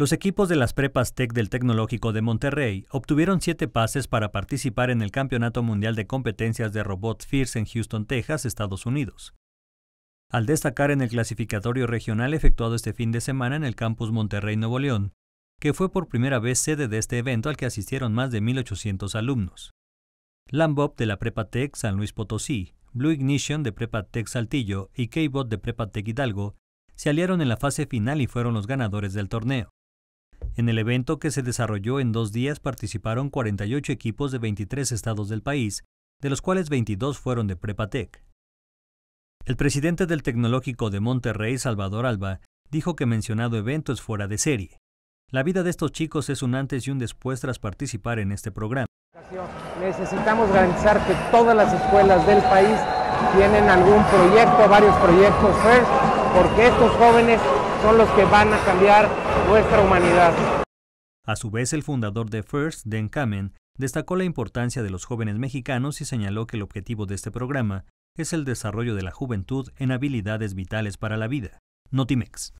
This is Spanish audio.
Los equipos de las prepas TEC del Tecnológico de Monterrey obtuvieron siete pases para participar en el Campeonato Mundial de Competencias de Robot FIRS en Houston, Texas, Estados Unidos. Al destacar en el clasificatorio regional efectuado este fin de semana en el campus Monterrey Nuevo León, que fue por primera vez sede de este evento al que asistieron más de 1.800 alumnos. Lambop de la Prepa Tech San Luis Potosí, Blue Ignition de Prepa Tech Saltillo y K-Bot de Prepa Tech Hidalgo se aliaron en la fase final y fueron los ganadores del torneo. En el evento que se desarrolló en dos días participaron 48 equipos de 23 estados del país, de los cuales 22 fueron de Prepatec. El presidente del Tecnológico de Monterrey, Salvador Alba, dijo que mencionado evento es fuera de serie. La vida de estos chicos es un antes y un después tras participar en este programa. Necesitamos garantizar que todas las escuelas del país tienen algún proyecto, varios proyectos ¿eh? porque estos jóvenes son los que van a cambiar nuestra humanidad. A su vez, el fundador de First, Den Kamen, destacó la importancia de los jóvenes mexicanos y señaló que el objetivo de este programa es el desarrollo de la juventud en habilidades vitales para la vida. Notimex.